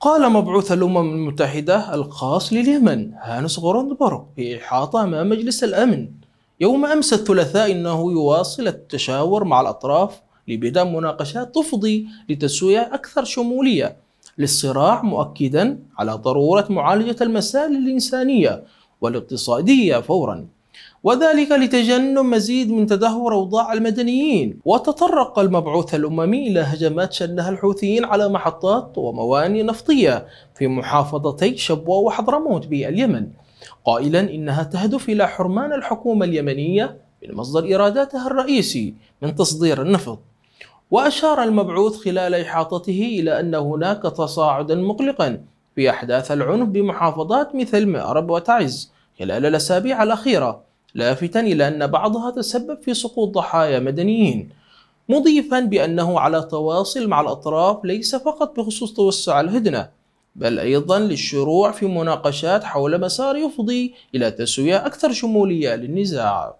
قال مبعوث الأمم المتحدة الخاص لليمن هانس غورنبرغ في إحاطة أمام مجلس الأمن يوم أمس الثلاثاء أنه يواصل التشاور مع الأطراف لبدء مناقشات تفضي لتسوية أكثر شمولية للصراع مؤكدا على ضرورة معالجة المسائل الإنسانية والاقتصادية فورا وذلك لتجنب مزيد من تدهور أوضاع المدنيين وتطرق المبعوث الأممي إلى هجمات شنها الحوثيين على محطات وموانئ نفطية في محافظتي شبوة وحضرموت باليمن قائلا إنها تهدف إلى حرمان الحكومة اليمنية من مصدر إيراداتها الرئيسي من تصدير النفط وأشار المبعوث خلال إحاطته إلى أن هناك تصاعدا مقلقا في أحداث العنف بمحافظات مثل مأرب وتعز خلال الأسابيع الأخيرة لافتا إلى أن بعضها تسبب في سقوط ضحايا مدنيين مضيفا بأنه على تواصل مع الأطراف ليس فقط بخصوص توسع الهدنة بل أيضا للشروع في مناقشات حول مسار يفضي إلى تسوية أكثر شمولية للنزاع